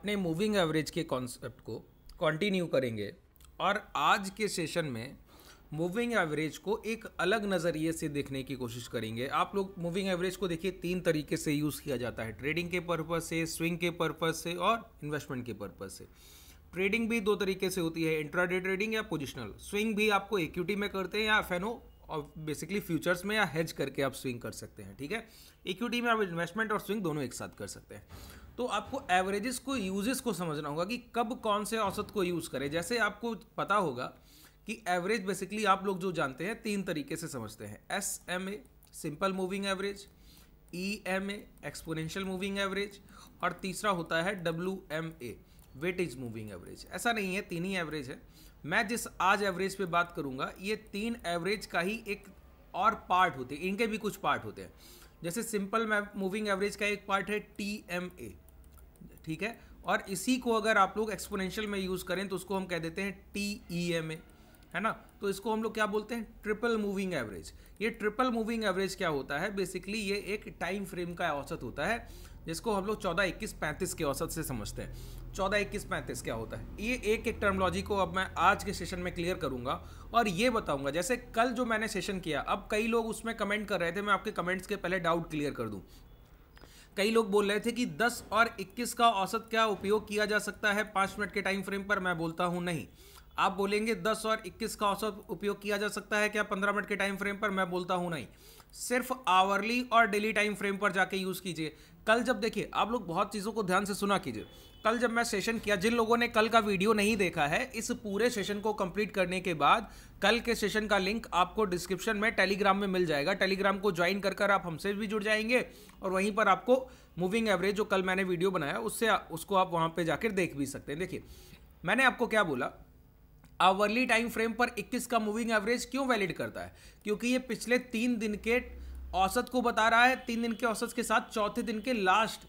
अपने moving average के concept को कंटिन्यू करेंगे और आज के सेशन में मूविंग एवरेज को एक अलग नज़रिए से देखने की कोशिश करेंगे आप लोग मूविंग एवरेज को देखिए तीन तरीके से यूज़ किया जाता है ट्रेडिंग के पर्पज़ से स्विंग के पर्पज़ से और इन्वेस्टमेंट के पर्पज़ से ट्रेडिंग भी दो तरीके से होती है इंट्राडे ट्रेडिंग या पोजिशनल स्विंग भी आपको इक्विटी में करते हैं या फेनो और बेसिकली फ्यूचर्स में या हेज करके आप स्विंग कर सकते हैं ठीक है इक्विटी में आप इन्वेस्टमेंट और स्विंग दोनों एक साथ कर सकते हैं तो आपको एवरेजेस को यूजेस को समझना होगा कि कब कौन से औसत को यूज़ करें जैसे आपको पता होगा कि एवरेज बेसिकली आप लोग जो जानते हैं तीन तरीके से समझते हैं S M A simple moving average E M A exponential moving average और तीसरा होता है W M A weightage moving average ऐसा नहीं है तीन ही एवरेज है मैं जिस आज एवरेज पे बात करूंगा ये तीन एवरेज का ही एक और पार्ट होते हैं इनके भी कुछ पार्ट होते हैं जैसे सिंपल मूविंग एवरेज का एक पार्ट है टी एम ए ठीक है और इसी को अगर आप लोग एक्सपोनेंशियल में यूज़ करें तो उसको हम कह देते हैं टी ई एम ए है ना तो इसको हम लोग क्या बोलते हैं ट्रिपल मूविंग एवरेज ये ट्रिपल मूविंग एवरेज क्या होता है बेसिकली ये एक टाइम फ्रेम का औसत होता है जिसको हम लोग चौदह इक्कीस पैंतीस के औसत से समझते हैं चौदह इक्कीस पैंतीस क्या होता है ये एक एक टर्मोलॉजी को अब मैं आज के सेशन में क्लियर करूंगा और ये बताऊंगा जैसे कल जो मैंने सेशन किया अब कई लोग उसमें कमेंट कर रहे थे मैं आपके कमेंट्स के पहले डाउट क्लियर कर दूँ कई लोग बोल रहे थे कि 10 और 21 का औसत क्या उपयोग किया जा सकता है पाँच मिनट के टाइम फ्रेम पर मैं बोलता हूँ नहीं आप बोलेंगे 10 और 21 का औसत उपयोग किया जा सकता है क्या 15 मिनट के टाइम फ्रेम पर मैं बोलता हूँ नहीं सिर्फ आवरली और डेली टाइम फ्रेम पर जाके यूज़ कीजिए कल जब देखिए आप लोग बहुत चीज़ों को ध्यान से सुना कीजिए कल जब मैं सेशन किया जिन लोगों ने कल का वीडियो नहीं देखा है इस पूरे सेशन को कंप्लीट करने के बाद कल के सेशन का लिंक आपको डिस्क्रिप्शन में टेलीग्राम में मिल जाएगा टेलीग्राम को ज्वाइन कर कर आप हमसे भी जुड़ जाएंगे और वहीं पर आपको मूविंग एवरेज जो कल मैंने वीडियो बनाया उससे उसको आप वहाँ पर जाकर देख भी सकते हैं देखिए मैंने आपको क्या बोला आवरली टाइम फ्रेम पर 21 का मूविंग एवरेज क्यों वैलिड करता है क्योंकि ये पिछले तीन दिन के औसत को बता रहा है तीन दिन के औसत के साथ चौथे दिन के लास्ट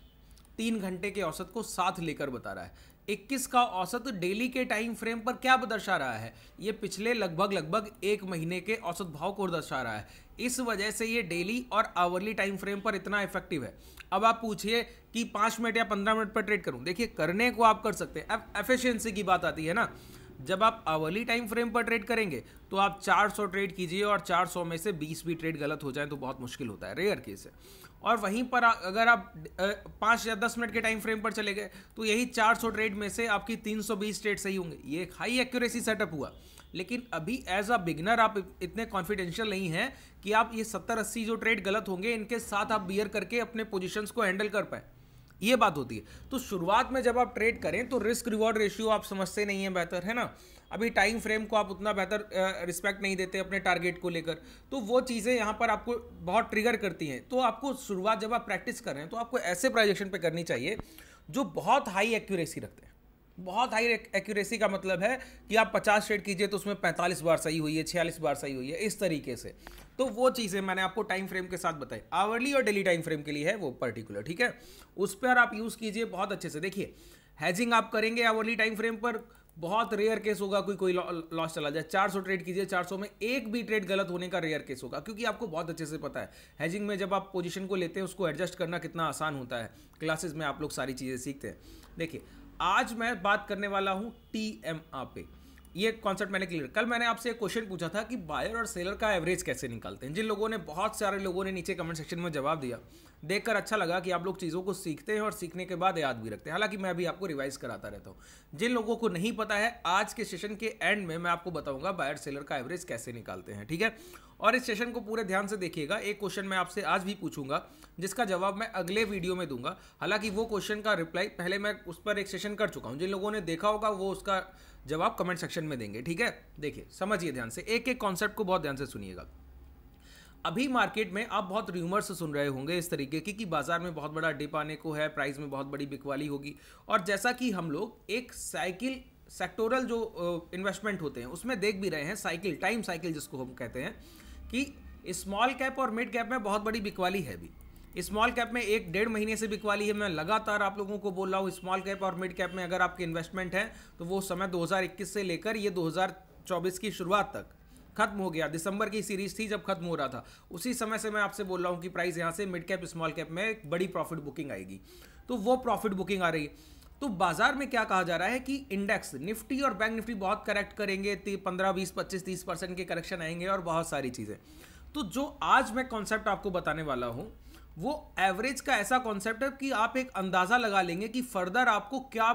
तीन घंटे के औसत को साथ लेकर बता रहा है 21 का औसत डेली के टाइम फ्रेम पर क्या दर्शा रहा है ये पिछले लगभग लगभग एक महीने के औसत भाव को दर्शा रहा है इस वजह से ये डेली और आवरली टाइम फ्रेम पर इतना इफेक्टिव है अब आप पूछिए कि पाँच मिनट या पंद्रह मिनट पर ट्रेड करूं देखिए करने को आप कर सकते हैं अब एफिशिएंसी की बात आती है ना जब आप अवली टाइम फ्रेम पर ट्रेड करेंगे तो आप 400 ट्रेड कीजिए और 400 में से 20 भी ट्रेड गलत हो जाए तो बहुत मुश्किल होता है रेयर केस है और वहीं पर अगर आप पाँच या दस मिनट के टाइम फ्रेम पर चले गए तो यही 400 ट्रेड में से आपकी 320 ट्रेड सही होंगे ये एक हाई एक्यूरेसी सेटअप हुआ लेकिन अभी एज अ बिगनर आप इतने कॉन्फिडेंशियल नहीं हैं कि आप ये सत्तर अस्सी जो ट्रेड गलत होंगे इनके साथ आप बियर करके अपने पोजिशंस को हैंडल कर पाए ये बात होती है तो शुरुआत में जब आप ट्रेड करें तो रिस्क रिवॉर्ड रेशियो आप समझते नहीं है बेहतर है ना अभी टाइम फ्रेम को आप उतना बेहतर रिस्पेक्ट नहीं देते अपने टारगेट को लेकर तो वो चीज़ें यहाँ पर आपको बहुत ट्रिगर करती हैं तो आपको शुरुआत जब आप प्रैक्टिस कर रहे हैं तो आपको ऐसे प्रोजेक्शन पर करनी चाहिए जो बहुत हाई एक्यूरेसी रखते हैं बहुत हाई एक्यूरेसी का मतलब है कि आप 50 शेड कीजिए तो उसमें 45 बार सही हुई है 46 बार सही हुई है इस तरीके से तो वो चीज़ें मैंने आपको टाइम फ्रेम के साथ बताई आवर्ली और डेली टाइम फ्रेम के लिए है वो पर्टिकुलर ठीक है उस पर आप यूज़ कीजिए बहुत अच्छे से देखिए हैजिंग आप करेंगे आवर्ली टाइम फ्रेम पर बहुत रेयर केस होगा कोई कोई लॉस चला जाए 400 ट्रेड कीजिए 400 में एक भी ट्रेड गलत होने का रेयर केस होगा क्योंकि आपको बहुत अच्छे से पता है हैजिंग में जब आप पोजीशन को लेते हैं उसको एडजस्ट करना कितना आसान होता है क्लासेस में आप लोग सारी चीज़ें सीखते हैं देखिए आज मैं बात करने वाला हूं टी एम आ पे ये कॉन्सेप्ट मैंने क्लियर कल मैंने आपसे एक क्वेश्चन पूछा था कि बायर और सेलर का एवरेज कैसे निकालते हैं जिन लोगों ने बहुत सारे लोगों ने नीचे कमेंट सेक्शन में जवाब दिया देखकर अच्छा लगा कि आप लोग चीज़ों को सीखते हैं और सीखने के बाद याद भी रखते हैं हालांकि मैं अभी आपको रिवाइज कराता रहता हूँ जिन लोगों को नहीं पता है आज के सेशन के एंड में मैं आपको बताऊँगा बायर सेलर का एवरेज कैसे निकालते हैं ठीक है और इस सेशन को पूरे ध्यान से देखिएगा एक क्वेश्चन मैं आपसे आज भी पूछूंगा जिसका जवाब मैं अगले वीडियो में दूंगा हालांकि वो क्वेश्चन का रिप्लाई पहले मैं उस पर एक सेशन कर चुका हूँ जिन लोगों ने देखा होगा वो उसका जवाब कमेंट सेक्शन में देंगे ठीक है देखिए समझिए ध्यान से एक एक कॉन्सेप्ट को बहुत ध्यान से सुनिएगा अभी मार्केट में आप बहुत र्यूमर्स सुन रहे होंगे इस तरीके की कि बाजार में बहुत बड़ा डिप आने को है प्राइस में बहुत बड़ी बिकवाली होगी और जैसा कि हम लोग एक साइकिल सेक्टोरल जो इन्वेस्टमेंट होते हैं उसमें देख भी रहे हैं साइकिल टाइम साइकिल जिसको हम कहते हैं कि स्मॉल कैप और मिड कैप में बहुत बड़ी बिकवाली है भी स्मॉल कैप में एक डेढ़ महीने से बिकवा ली है मैं लगातार आप लोगों को बोल रहा हूँ स्मॉल कैप और मिड कैप में अगर आपके इन्वेस्टमेंट है तो वो समय 2021 से लेकर ये 2024 की शुरुआत तक खत्म हो गया दिसंबर की सीरीज थी जब खत्म हो रहा था उसी समय से मैं आपसे बोल रहा हूँ कि प्राइस यहाँ से मिड कैप स्मॉल कैप में एक बड़ी प्रॉफिट बुकिंग आएगी तो वो प्रॉफिट बुकिंग आ रही है तो बाजार में क्या कहा जा रहा है कि इंडेक्स निफ्टी और बैंक निफ्टी बहुत करेक्ट करेंगे पंद्रह बीस पच्चीस तीस परसेंट के करेक्शन आएंगे और बहुत सारी चीज़ें तो जो आज मैं कॉन्सेप्ट आपको बताने वाला हूँ वो एवरेज का ऐसा कॉन्सेप्ट है कि आप एक अंदाज़ा लगा लेंगे कि फर्दर आपको क्या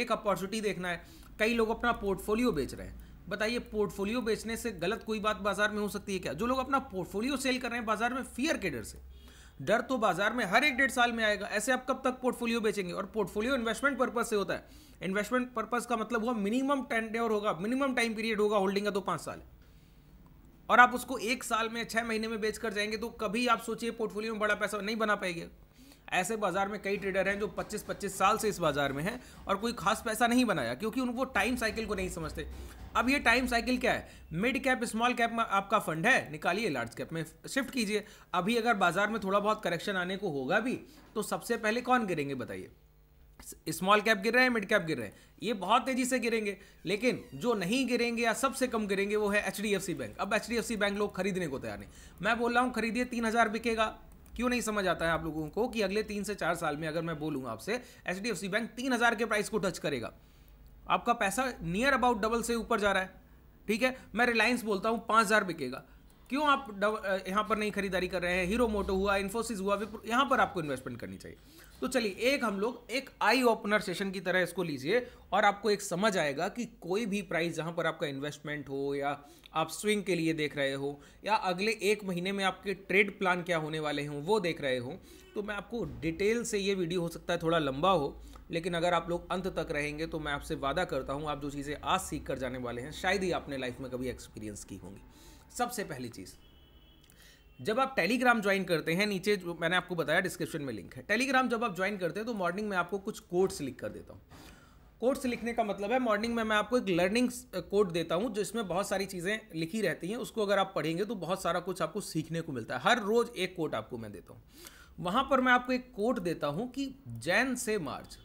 एक अपॉर्चुनिटी देखना है कई लोग अपना पोर्टफोलियो बेच रहे हैं बताइए पोर्टफोलियो बेचने से गलत कोई बात बाजार में हो सकती है क्या जो लोग अपना पोर्टफोलियो सेल कर रहे हैं बाजार में फियर के डर से डर तो बाजार में हर एक डेढ़ साल में आएगा ऐसे आप कब तक पोर्टफोलियो बेचेंगे और पोर्टफोलियो इन्वेस्टमेंट पर्पज से होता है इन्वेस्टमेंट पर्पज का मतलब हुआ मिनिमम टेंड होगा मिनिमम टाइम पीरियड होगा होल्डिंग का तो पांच साल है और आप उसको एक साल में छः महीने में बेच कर जाएंगे तो कभी आप सोचिए पोर्टफोलियो में बड़ा पैसा नहीं बना पाएंगे ऐसे बाजार में कई ट्रेडर हैं जो 25-25 साल से इस बाजार में हैं और कोई खास पैसा नहीं बनाया क्योंकि उनको टाइम साइकिल को नहीं समझते अब ये टाइम साइकिल क्या है मिड कैप स्मॉल कैप में आपका फंड है निकालिए लार्ज कैप में शिफ्ट कीजिए अभी अगर बाजार में थोड़ा बहुत करेक्शन आने को होगा भी तो सबसे पहले कौन गिरेंगे बताइए स्मॉल कैप गिर रहे हैं मिड कैप गिर रहे हैं ये बहुत तेजी से गिरेंगे लेकिन जो नहीं गिरेंगे या सबसे कम गिरेंगे वो है एच बैंक अब एच बैंक लोग खरीदने को तैयार नहीं मैं बोल रहा हूँ खरीदिए तीन हज़ार बिकेगा क्यों नहीं समझ आता है आप लोगों को कि अगले तीन से चार साल में अगर मैं बोलूँगा आपसे एच बैंक तीन हज़ार के प्राइस को टच करेगा आपका पैसा नियर अबाउट डबल से ऊपर जा रहा है ठीक है मैं रिलायंस बोलता हूँ पाँच हज़ार बिकेगा क्यों आप यहाँ पर नहीं खरीदारी कर रहे हैं हीरो मोटो हुआ इन्फोसिस हुआ यहाँ पर आपको इन्वेस्टमेंट करनी चाहिए तो चलिए एक हम लोग एक आई ओपनर सेशन की तरह इसको लीजिए और आपको एक समझ आएगा कि कोई भी प्राइस जहां पर आपका इन्वेस्टमेंट हो या आप स्विंग के लिए देख रहे हो या अगले एक महीने में आपके ट्रेड प्लान क्या होने वाले हों वो देख रहे हो तो मैं आपको डिटेल से ये वीडियो हो सकता है थोड़ा लंबा हो लेकिन अगर आप लोग अंत तक रहेंगे तो मैं आपसे वादा करता हूँ आप जो चीज़ें आज सीख कर जाने वाले हैं शायद ही आपने लाइफ में कभी एक्सपीरियंस की होंगी सबसे पहली चीज़ जब आप टेलीग्राम ज्वाइन करते हैं नीचे जो मैंने आपको बताया डिस्क्रिप्शन में लिंक है टेलीग्राम जब आप ज्वाइन करते हैं तो मॉर्निंग में आपको कुछ कोड्स लिख कर देता हूँ कोड्स लिखने का मतलब है मॉर्निंग में मैं आपको एक लर्निंग कोड देता हूँ जिसमें बहुत सारी चीज़ें लिखी रहती हैं उसको अगर आप पढ़ेंगे तो बहुत सारा कुछ आपको सीखने को मिलता है हर रोज़ एक कोट आपको मैं देता हूँ वहाँ पर मैं आपको एक कोट देता हूँ कि जैन से मार्च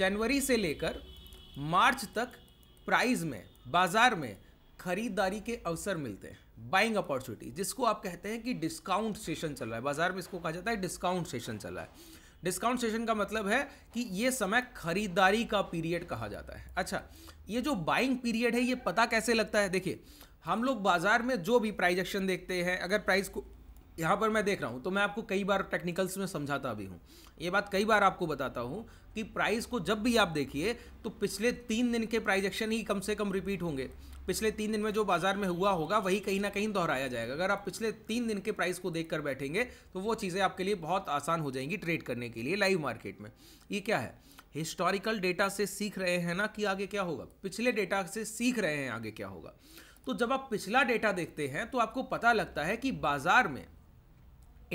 जनवरी से लेकर मार्च तक प्राइज में बाज़ार में खरीदारी के अवसर मिलते हैं बाइंग अपॉर्चुनिटी जिसको आप कहते हैं कि डिस्काउंट सेशन चल रहा है बाजार में इसको कहा जाता है डिस्काउंट सेशन चल रहा है डिस्काउंट सेशन का मतलब है कि ये समय खरीदारी का पीरियड कहा जाता है अच्छा ये जो बाइंग पीरियड है ये पता कैसे लगता है देखिए हम लोग बाजार में जो भी प्राइज एक्शन देखते हैं अगर प्राइस को यहाँ पर मैं देख रहा हूँ तो मैं आपको कई बार टेक्निकल्स में समझाता भी हूँ ये बात कई बार आपको बताता हूँ कि प्राइस को जब भी आप देखिए तो पिछले तीन दिन के प्राइज एक्शन ही कम से कम रिपीट होंगे पिछले तीन दिन में जो बाजार में हुआ होगा वही कहीं ना कहीं दोहराया जाएगा अगर आप पिछले तीन दिन के प्राइस को देख कर बैठेंगे तो वो चीज़ें आपके लिए बहुत आसान हो जाएंगी ट्रेड करने के लिए लाइव मार्केट में ये क्या है हिस्टोरिकल डेटा से सीख रहे हैं ना कि आगे क्या होगा पिछले डेटा से सीख रहे हैं आगे क्या होगा तो जब आप पिछला डेटा देखते हैं तो आपको पता लगता है कि बाजार में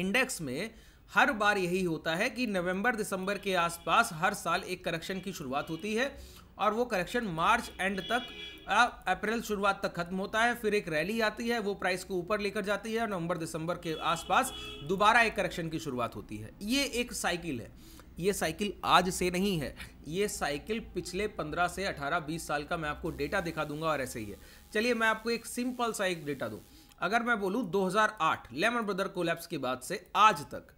इंडेक्स में हर बार यही होता है कि नवंबर दिसंबर के आसपास हर साल एक करेक्शन की शुरुआत होती है और वो करेक्शन मार्च एंड तक अप्रैल शुरुआत तक खत्म होता है फिर एक रैली आती है वो प्राइस को ऊपर लेकर जाती है नवंबर दिसंबर के आसपास दोबारा एक करेक्शन की शुरुआत होती है ये एक साइकिल है ये साइकिल आज से नहीं है ये साइकिल पिछले 15 से 18 20 साल का मैं आपको डेटा दिखा दूंगा और ऐसे ही है चलिए मैं आपको एक सिंपल सा एक डेटा दूँ अगर मैं बोलूँ 2008 लेमन ब्रदर कोलैप्स के बाद से आज तक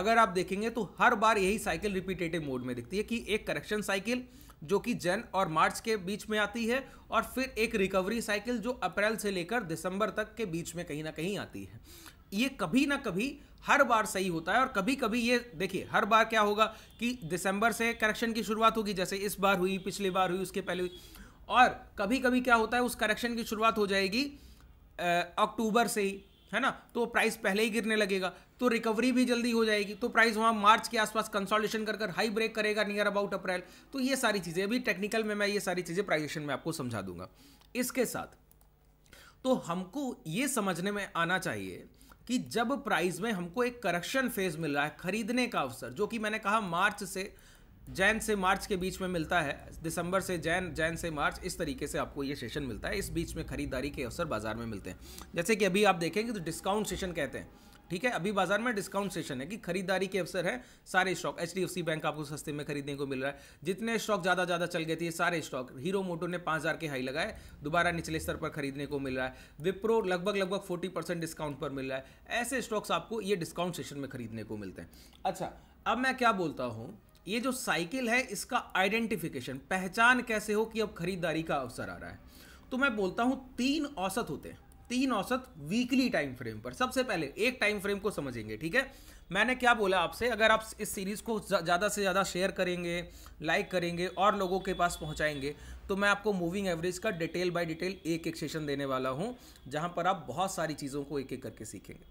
अगर आप देखेंगे तो हर बार यही साइकिल रिपीटेटिव मोड में दिखती है कि एक करेक्शन साइकिल जो कि जन और मार्च के बीच में आती है और फिर एक रिकवरी साइकिल जो अप्रैल से लेकर दिसंबर तक के बीच में कहीं ना कहीं आती है ये कभी ना कभी हर बार सही होता है और कभी कभी ये देखिए हर बार क्या होगा कि दिसंबर से करेक्शन की शुरुआत होगी जैसे इस बार हुई पिछली बार हुई उसके पहले हुई और कभी कभी क्या होता है उस करेक्शन की शुरुआत हो जाएगी अक्टूबर से ही है ना तो प्राइस पहले ही गिरने लगेगा तो रिकवरी भी जल्दी हो जाएगी तो प्राइस वहाँ मार्च के आसपास कंसोलिडेशन कर कर हाई ब्रेक करेगा नियर अबाउट अप्रैल तो ये सारी चीज़ें अभी टेक्निकल में मैं ये सारी चीज़ें प्राइजेशन में आपको समझा दूंगा इसके साथ तो हमको ये समझने में आना चाहिए कि जब प्राइस में हमको एक करेक्शन फेज मिल रहा है खरीदने का अवसर जो कि मैंने कहा मार्च से जैन से मार्च के बीच में मिलता है दिसंबर से जैन जैन से मार्च इस तरीके से आपको ये सेशन मिलता है इस बीच में खरीदारी के अवसर बाजार में मिलते हैं जैसे कि अभी आप देखेंगे तो डिस्काउंट सेशन कहते हैं ठीक है अभी बाजार में डिस्काउंट सेशन है कि खरीदारी के अवसर है सारे स्टॉक एच बैंक आपको सस्ते में खरीदने को मिल रहा है जितने स्टॉक ज़्यादा ज़्यादा चल गए थे सारे स्टॉक हीरो मोटो ने पाँच हज़ार के हाई लगाए दोबारा निचले स्तर पर खरीदने को मिल रहा है विप्रो लगभग लगभग फोर्टी परसेंट डिस्काउंट पर मिल रहा है ऐसे स्टॉक्स आपको ये डिस्काउंट सेशन में खरीदने को मिलते हैं अच्छा अब मैं क्या बोलता हूँ ये जो साइकिल है इसका आइडेंटिफिकेशन पहचान कैसे हो कि अब खरीदारी का अवसर आ रहा है तो मैं बोलता हूँ तीन औसत होते हैं तीन औसत वीकली टाइम फ्रेम पर सबसे पहले एक टाइम फ्रेम को समझेंगे ठीक है मैंने क्या बोला आपसे अगर आप इस सीरीज़ को ज़्यादा से ज़्यादा शेयर करेंगे लाइक करेंगे और लोगों के पास पहुंचाएंगे तो मैं आपको मूविंग एवरेज का डिटेल बाय डिटेल एक एक सेशन देने वाला हूं जहां पर आप बहुत सारी चीज़ों को एक एक करके सीखेंगे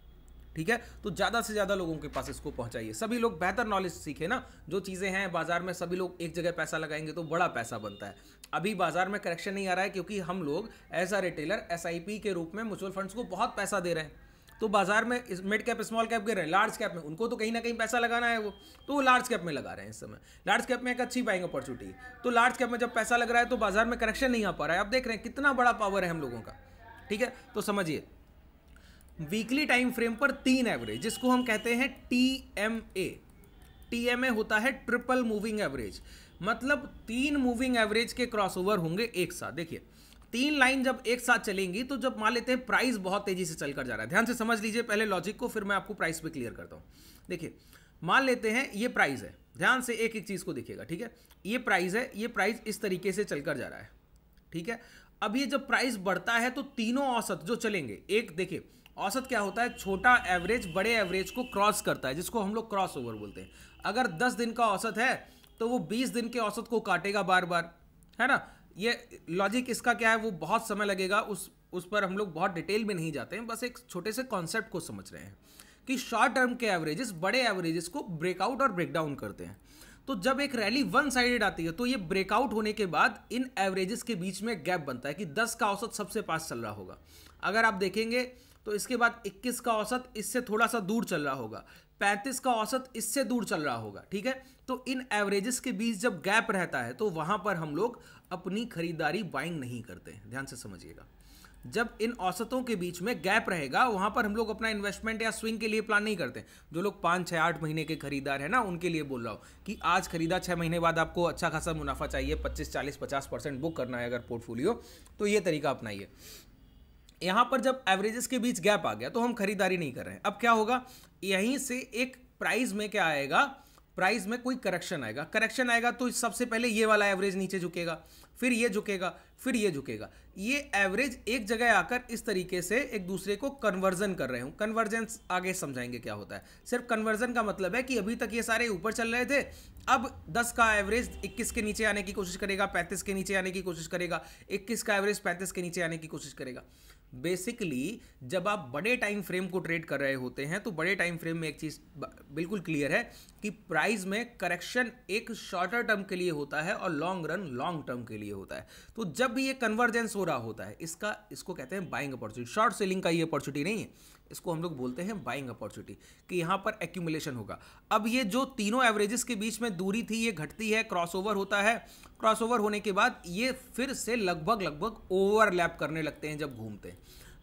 ठीक है तो ज़्यादा से ज़्यादा लोगों के पास इसको पहुंचाइए सभी लोग बेहतर नॉलेज सीखे ना जो चीज़ें हैं बाज़ार में सभी लोग एक जगह पैसा लगाएंगे तो बड़ा पैसा बनता है अभी बाज़ार में करेक्शन नहीं आ रहा है क्योंकि हम लोग एज अ रिटेलर एस के रूप में म्यूचुअल फंड्स को बहुत पैसा दे रहे हैं तो बाजार में मिड कैप स्मॉल कैप गिर रहे हैं लार्ज कैप में उनको तो कहीं ना कहीं पैसा लगाना है वो तो वो लार्ज कैप में लगा रहे हैं इस समय लार्ज कैप में एक अच्छी बाइंग अपॉर्चुनिटी तो लार्ज कैप में जब पैसा लग रहा है तो बाजार में करेक्शन नहीं आ पा रहा है आप देख रहे हैं कितना बड़ा पावर है हम लोगों का ठीक है तो समझिए वीकली टाइम फ्रेम पर तीन एवरेज जिसको हम कहते हैं T M A T M A होता है ट्रिपल मूविंग एवरेज मतलब तीन मूविंग एवरेज के क्रॉसओवर होंगे एक साथ देखिए तीन लाइन जब एक साथ चलेंगी तो जब मान लेते हैं प्राइस बहुत तेजी से चलकर जा रहा है ध्यान से समझ लीजिए पहले लॉजिक को फिर मैं आपको प्राइस पे क्लियर करता हूँ देखिए मान लेते हैं ये प्राइस है ध्यान से एक एक चीज़ को देखिएगा ठीक है ये प्राइस है ये प्राइस इस तरीके से चलकर जा रहा है ठीक है अब ये जब प्राइस बढ़ता है तो तीनों औसत जो चलेंगे एक देखिए औसत क्या होता है छोटा एवरेज बड़े एवरेज को क्रॉस करता है जिसको हम लोग क्रॉस ओवर बोलते हैं अगर दस दिन का औसत है तो वो बीस दिन के औसत को काटेगा बार बार है ना ये लॉजिक इसका क्या है वो बहुत समय लगेगा उस उस पर हम लोग बहुत डिटेल में नहीं जाते हैं बस एक छोटे से कॉन्सेप्ट को समझ रहे हैं कि शॉर्ट टर्म के एवरेजेस बड़े एवरेजेस को ब्रेकआउट और ब्रेकडाउन करते हैं तो जब एक रैली वन साइडेड आती है तो ये ब्रेकआउट होने के बाद इन एवरेजेस के बीच में गैप बनता है कि 10 का औसत सबसे पास चल रहा होगा अगर आप देखेंगे तो इसके बाद 21 का औसत इससे थोड़ा सा दूर चल रहा होगा 35 का औसत इससे दूर चल रहा होगा ठीक है तो इन एवरेजेस के बीच जब गैप रहता है तो वहां पर हम लोग अपनी खरीदारी बाइंग नहीं करते हैं ध्यान से समझिएगा जब इन औसतों के बीच में गैप रहेगा वहां पर हम लोग अपना इन्वेस्टमेंट या स्विंग के लिए प्लान नहीं करते जो लोग पाँच छः आठ महीने के खरीदार हैं ना उनके लिए बोल रहा हूँ कि आज खरीदा छः महीने बाद आपको अच्छा खासा मुनाफा चाहिए पच्चीस चालीस पचास परसेंट बुक करना है अगर पोर्टफोलियो तो ये तरीका अपनाइए यहाँ पर जब एवरेजेस के बीच गैप आ गया तो हम खरीदारी नहीं कर रहे हैं अब क्या होगा यहीं से एक प्राइस में क्या आएगा प्राइस में कोई करेक्शन आएगा करेक्शन आएगा तो सबसे पहले ये वाला एवरेज नीचे झुकेगा फिर ये झुकेगा फिर ये झुकेगा ये एवरेज एक जगह आकर इस तरीके से एक दूसरे को कन्वर्जन कर रहे हूँ कन्वर्जेंस आगे समझाएंगे क्या होता है सिर्फ कन्वर्जन का मतलब है कि अभी तक ये सारे ऊपर चल रहे थे अब 10 का एवरेज 21 के नीचे आने की कोशिश करेगा 35 के नीचे आने की कोशिश करेगा 21 का एवरेज 35 के नीचे आने की कोशिश करेगा बेसिकली जब आप बड़े टाइम फ्रेम को ट्रेड कर रहे होते हैं तो बड़े टाइम फ्रेम में एक चीज़ बिल्कुल क्लियर है कि प्राइस में करेक्शन एक शॉर्टर टर्म के लिए होता है और लॉन्ग रन लॉन्ग टर्म के लिए होता है तो जब भी ये कन्वर्जेंस हो रहा होता है इसका इसको कहते हैं बाइंग अपॉर्चुनिटी शॉर्ट सेलिंग का ये अपॉर्चुनिटी नहीं है इसको हम लोग बोलते हैं बाइंग अपॉर्चुनिटी कि यहाँ पर एक्यूमुलेशन होगा अब ये जो तीनों एवरेजेस के बीच में दूरी थी ये घटती है क्रॉसओवर होता है क्रॉसओवर होने के बाद ये फिर से लगभग लगभग ओवरलैप करने लगते हैं जब घूमते हैं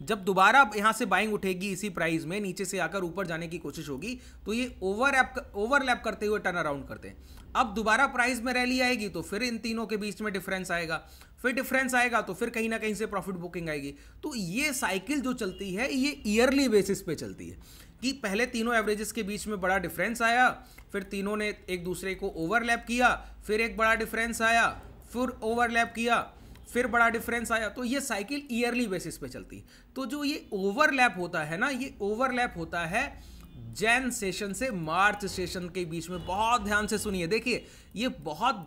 जब दोबारा यहाँ से बाइंग उठेगी इसी प्राइस में नीचे से आकर ऊपर जाने की कोशिश होगी तो ये ओवर ओवरलैप करते हुए टर्न अराउंड करते हैं अब दोबारा प्राइस में रैली आएगी तो फिर इन तीनों के बीच में डिफरेंस आएगा फिर डिफरेंस आएगा तो फिर कहीं ना कहीं से प्रॉफिट बुकिंग आएगी तो ये साइकिल जो चलती है ये ईयरली बेसिस पे चलती है कि पहले तीनों एवरेजेस के बीच में बड़ा डिफरेंस आया फिर तीनों ने एक दूसरे को ओवरलैप किया फिर एक बड़ा डिफरेंस आया फिर ओवरलैप किया फिर बड़ा डिफरेंस आया तो ये साइकिल ईयरली बेसिस पे चलती है तो जो ये ओवरलैप होता है ना ये ओवरलैप होता है जैन सेशन से मार्च सेशन के बीच में बहुत ध्यान से सुनिए देखिए ये बहुत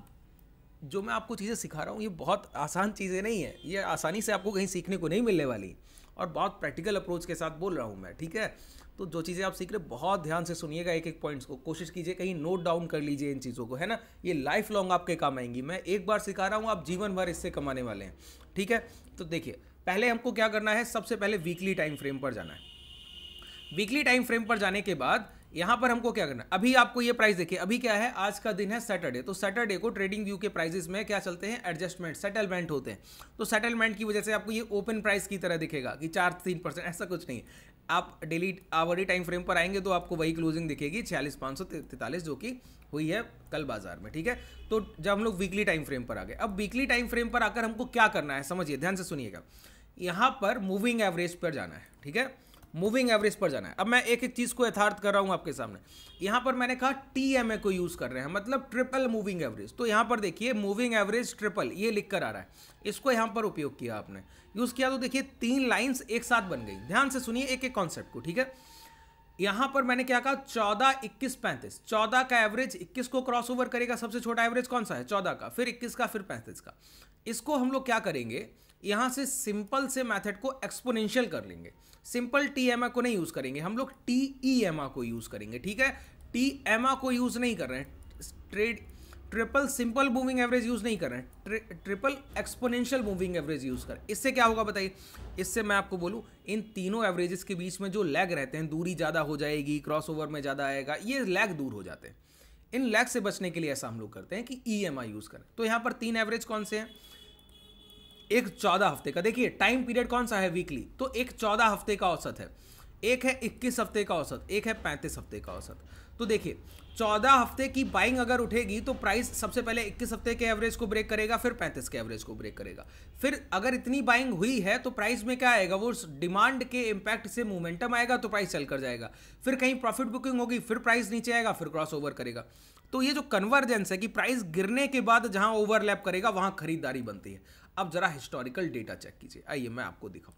जो मैं आपको चीज़ें सिखा रहा हूँ ये बहुत आसान चीज़ें नहीं है ये आसानी से आपको कहीं सीखने को नहीं मिलने वाली और बहुत प्रैक्टिकल अप्रोच के साथ बोल रहा हूँ मैं ठीक है तो जो चीज़ें आप सीख रहे बहुत ध्यान से सुनिएगा एक एक पॉइंट्स को कोशिश कीजिए कहीं नोट डाउन कर लीजिए इन चीज़ों को है ना ये लाइफ लॉन्ग आपके काम आएंगी मैं एक बार सिखा रहा हूँ आप जीवन भर इससे कमाने वाले हैं ठीक है तो देखिए पहले हमको क्या करना है सबसे पहले वीकली टाइम फ्रेम पर जाना है वीकली टाइम फ्रेम पर जाने के बाद यहां पर हमको क्या करना अभी आपको ये प्राइस देखिए अभी क्या है आज का दिन है सैटरडे तो सैटरडे को ट्रेडिंग व्यू के प्राइजेस में क्या चलते हैं एडजस्टमेंट सेटलमेंट होते हैं तो सेटलमेंट की वजह से आपको ये ओपन प्राइस की तरह दिखेगा कि चार तीन परसेंट ऐसा कुछ नहीं आप डेली आवरी टाइम फ्रेम पर आएंगे तो आपको वही क्लोजिंग दिखेगी छियालीस पाँच सौ तैतालीस जो कि हुई है कल बाजार में ठीक है तो जब हम लोग वीकली टाइम फ्रेम पर आ गए अब वीकली टाइम फ्रेम पर आकर हमको क्या करना है समझिए ध्यान से सुनिएगा यहाँ पर मूविंग एवरेज पर जाना है ठीक है मूविंग एवरेज पर जाना है अब मैं एक एक चीज़ को यथार्थ कर रहा हूं आपके सामने यहां पर मैंने कहा टी एम ए को यूज़ कर रहे हैं मतलब ट्रिपल मूविंग एवरेज तो यहां पर देखिए मूविंग एवरेज ट्रिपल ये लिख कर आ रहा है इसको यहां पर उपयोग किया आपने यूज़ किया तो देखिए तीन लाइन्स एक साथ बन गई ध्यान से सुनिए एक एक कॉन्सेप्ट को ठीक है यहां पर मैंने क्या कहा चौदह इक्कीस पैंतीस चौदह का एवरेज इक्कीस को क्रॉस ओवर करेगा सबसे छोटा एवरेज कौन सा है चौदह का फिर इक्कीस का फिर पैंतीस का इसको हम लोग क्या करेंगे यहां से सिंपल से मैथड को एक्सपोनेंशियल कर लेंगे सिंपल टी एम को नहीं यूज़ करेंगे हम लोग टी ई एम को यूज़ करेंगे ठीक है टी एम को यूज़ नहीं कर रहे हैं trade triple simple moving average use नहीं कर रहे हैं triple exponential moving average use कर इससे क्या होगा बताइए इससे मैं आपको बोलूं इन तीनों एवरेजेस के बीच में जो लैग रहते हैं दूरी ज़्यादा हो जाएगी क्रॉसओवर में ज़्यादा आएगा ये लैग दूर हो जाते हैं इन लैग से बचने के लिए ऐसा हम लोग करते हैं कि ई यूज़ करें तो यहां पर तीन एवरेज कौन से हैं एक चौदह हफ्ते का देखिए टाइम पीरियड कौन सा है वीकली तो एक चौदह हफ्ते का औसत है एक है इक्कीस हफ्ते का औसत एक है पैंतीस हफ्ते का औसत तो देखिए चौदह हफ्ते की बाइंग अगर उठेगी तो प्राइस सबसे पहले इक्कीस हफ्ते के एवरेज को ब्रेक करेगा फिर पैंतीस के एवरेज को ब्रेक करेगा फिर अगर इतनी बाइंग हुई है तो प्राइस में क्या आएगा वो डिमांड के इंपैक्ट से मोमेंटम आएगा तो प्राइस चल कर जाएगा फिर कहीं प्रॉफिट बुकिंग होगी फिर प्राइस नीचे आएगा फिर क्रॉस ओवर करेगा तो ये जो कन्वर्जेंस है कि प्राइस गिरने के बाद जहां ओवरलैप करेगा वहां खरीदारी बनती है अब ज़रा हिस्टोरिकल डेटा चेक कीजिए आइए मैं आपको दिखाऊँ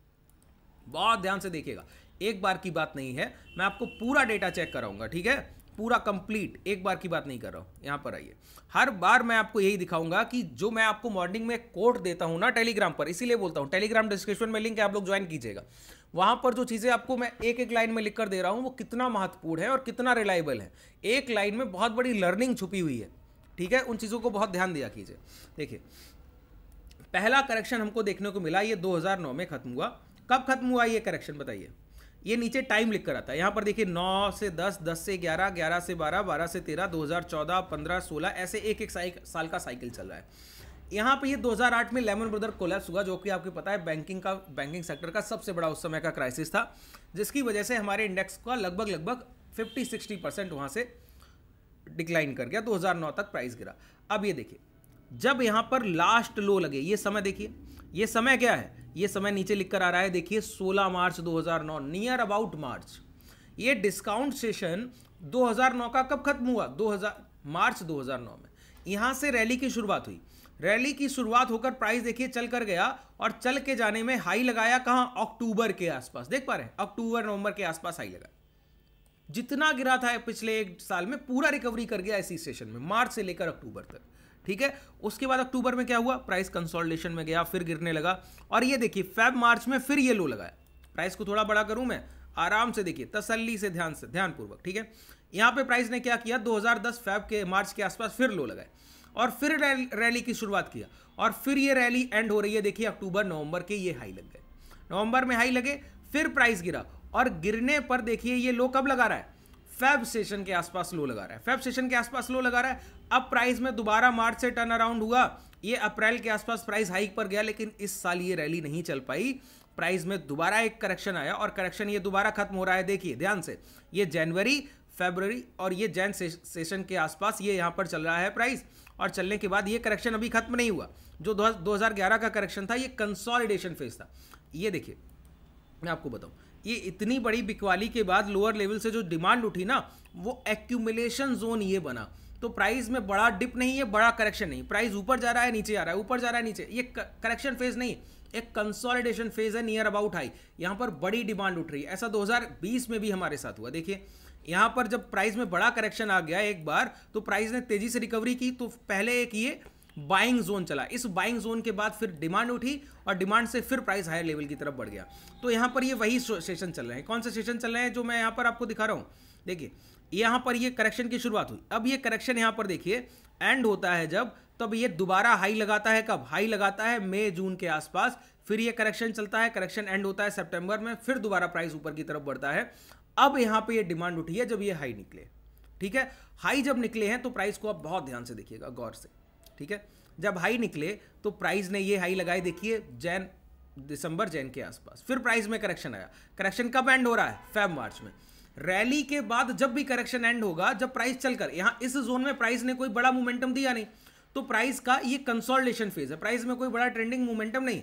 बहुत ध्यान से देखिएगा एक बार की बात नहीं है मैं आपको पूरा डेटा चेक कराऊंगा ठीक है पूरा कंप्लीट एक बार की बात नहीं कर रहा हूं यहां पर आइए हर बार मैं आपको यही दिखाऊंगा कि जो मैं आपको मॉर्निंग में कोट देता हूँ ना टेलीग्राम पर इसीलिए बोलता हूँ टेलीग्राम डिस्क्रिप्शन में लिंक है आप लोग ज्वाइन कीजिएगा वहां पर जो चीज़ें आपको मैं एक एक लाइन में लिख कर दे रहा हूँ वो कितना महत्वपूर्ण है और कितना रिलायबल है एक लाइन में बहुत बड़ी लर्निंग छुपी हुई है ठीक है उन चीज़ों को बहुत ध्यान दिया कीजिए देखिए पहला करेक्शन हमको देखने को मिला ये 2009 में खत्म हुआ कब खत्म हुआ ये करेक्शन बताइए ये नीचे टाइम लिख कर आता है यहाँ पर देखिए 9 से 10, 10 से 11, 11 से 12, 12 से 13, 2014, 15, 16 ऐसे एक एक साल का साइकिल चल रहा है यहाँ पर ये 2008 में लेमन ब्रदर कोलैप्स हुआ जो कि आपको पता है बैंकिंग का बैंकिंग सेक्टर का सबसे बड़ा उस समय का क्राइसिस था जिसकी वजह से हमारे इंडेक्स का लगभग लगभग 50-60 परसेंट वहाँ से डिक्लाइन कर गया 2009 तक प्राइस गिरा अब ये देखिए जब यहां पर लास्ट लो लगे ये समय देखिए ये समय क्या है ये समय नीचे लिख कर आ रहा है देखिए 16 मार्च 2009 नियर अबाउट मार्च ये डिस्काउंट सेशन 2009 का कब खत्म हुआ 2000 मार्च 2009 में यहां से रैली की शुरुआत हुई रैली की शुरुआत होकर प्राइस देखिए चल कर गया और चल के जाने में हाई लगाया कहा अक्टूबर के आसपास देख पा रहे हैं अक्टूबर नवंबर के आसपास हाई लगा जितना गिरा था पिछले एक साल में पूरा रिकवरी कर गया इसी सेशन में मार्च से लेकर अक्टूबर तक ठीक है उसके बाद अक्टूबर में क्या हुआ प्राइस कंसोलिडेशन में गया फिर गिरने लगा और ये देखिए फेब मार्च में फिर ये लो लगाया प्राइस को थोड़ा बड़ा करूं मैं आराम से देखिए तसल्ली से ध्यान से ध्यानपूर्वक ठीक है यहाँ पे प्राइस ने क्या किया 2010 फेब के मार्च के आसपास फिर लो लगाए और फिर रैली रेल, की शुरुआत किया और फिर ये रैली एंड हो रही है देखिए अक्टूबर नवंबर के ये हाई लग गए नवंबर में हाई लगे फिर प्राइस गिरा और गिरने पर देखिए ये लो कब लगा रहा है फेब सेशन के आसपास लो लगा रहा है फेब सेशन के आसपास लो लगा रहा है अब प्राइस में दोबारा मार्च से टर्न अराउंड हुआ ये अप्रैल के आसपास प्राइस हाइक पर गया लेकिन इस साल ये रैली नहीं चल पाई प्राइस में दोबारा एक करेक्शन आया और करेक्शन ये दोबारा खत्म हो रहा है देखिए ध्यान से ये जनवरी फेबररी और ये जैन सेशन के आसपास ये यहाँ पर चल रहा है प्राइस और चलने के बाद ये करेक्शन अभी खत्म नहीं हुआ जो 2011 का करेक्शन था ये कंसोलिडेशन फेज था ये देखिए मैं आपको बताऊँ ये इतनी बड़ी बिकवाली के बाद लोअर लेवल से जो डिमांड उठी ना वो एक्यूमिलेशन जोन ये बना तो प्राइस में बड़ा डिप नहीं है बड़ा करेक्शन नहीं प्राइस ऊपर जा रहा है नीचे आ रहा है ऊपर जा रहा है नीचे ये करेक्शन फेज नहीं एक कंसोलिडेशन फेज है नियर अबाउट हाई यहाँ पर बड़ी डिमांड उठ रही है ऐसा 2020 में भी हमारे साथ हुआ देखिए यहाँ पर जब प्राइस में बड़ा करेक्शन आ गया एक बार तो प्राइस ने तेजी से रिकवरी की तो पहले एक ये बाइंग जोन चला इस बाइंग जोन के बाद फिर डिमांड उठी और डिमांड से फिर प्राइस हायर लेवल की तरफ बढ़ गया तो यहाँ पर ये वही सेशन चल रहे हैं कौन से सेशन चल रहे हैं जो मैं यहाँ पर आपको दिखा रहा हूँ देखिए यहाँ पर ये करेक्शन की शुरुआत हुई अब ये करेक्शन यहाँ पर देखिए एंड होता है जब तब ये दोबारा हाई लगाता है कब हाई लगाता है मई जून के आसपास फिर ये करेक्शन चलता है करेक्शन एंड होता है सितंबर में फिर दोबारा प्राइस ऊपर की तरफ बढ़ता है अब यहाँ पर यह डिमांड उठी है जब ये हाई निकले ठीक है हाई जब निकले हैं तो प्राइस को आप बहुत ध्यान से देखिएगा गौर से ठीक है जब हाई निकले तो प्राइस ने ये हाई लगाई देखिए जैन दिसंबर जैन के आसपास फिर प्राइस में करेक्शन आया करेक्शन कब एंड हो रहा है फेब मार्च में रैली के बाद जब भी करेक्शन एंड होगा जब प्राइस चलकर यहाँ इस जोन में प्राइस ने कोई बड़ा मोमेंटम दिया नहीं तो प्राइस का ये कंसोलिडेशन फेज है प्राइस में कोई बड़ा ट्रेंडिंग मोमेंटम नहीं